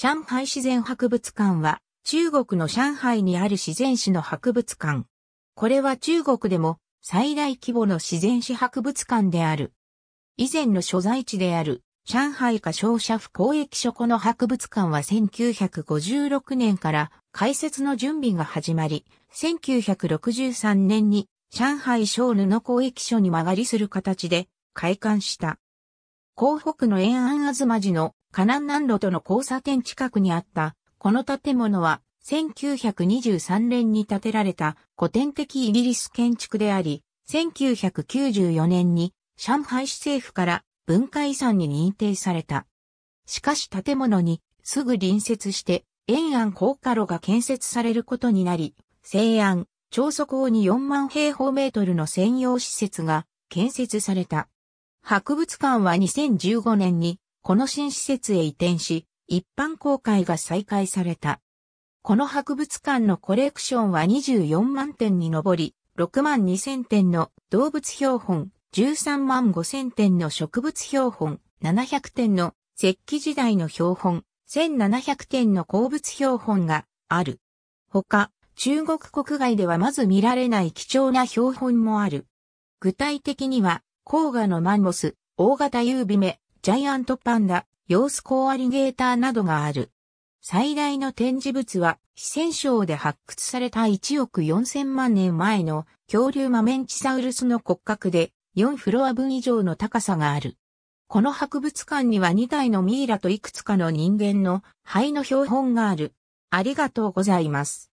上海自然博物館は中国の上海にある自然史の博物館。これは中国でも最大規模の自然史博物館である。以前の所在地である上海化商社府公益書この博物館は1956年から開設の準備が始まり、1963年に上海小布公益書に間借りする形で開館した。港北の延安東寺の河南南路との交差点近くにあった、この建物は1923年に建てられた古典的イギリス建築であり、1994年に上海市政府から文化遺産に認定された。しかし建物にすぐ隣接して延安高架路が建設されることになり、西安、長速王に4万平方メートルの専用施設が建設された。博物館は2015年にこの新施設へ移転し、一般公開が再開された。この博物館のコレクションは24万点に上り、6万2000点の動物標本、13万5000点の植物標本、700点の石器時代の標本、1700点の鉱物標本がある。ほか、中国国外ではまず見られない貴重な標本もある。具体的には、黄河のマンモス、大型ユウビメ、ジャイアントパンダ、ヨースコアリゲーターなどがある。最大の展示物は、四川省で発掘された1億4000万年前の恐竜マメンチサウルスの骨格で、4フロア分以上の高さがある。この博物館には2体のミイラといくつかの人間の肺の標本がある。ありがとうございます。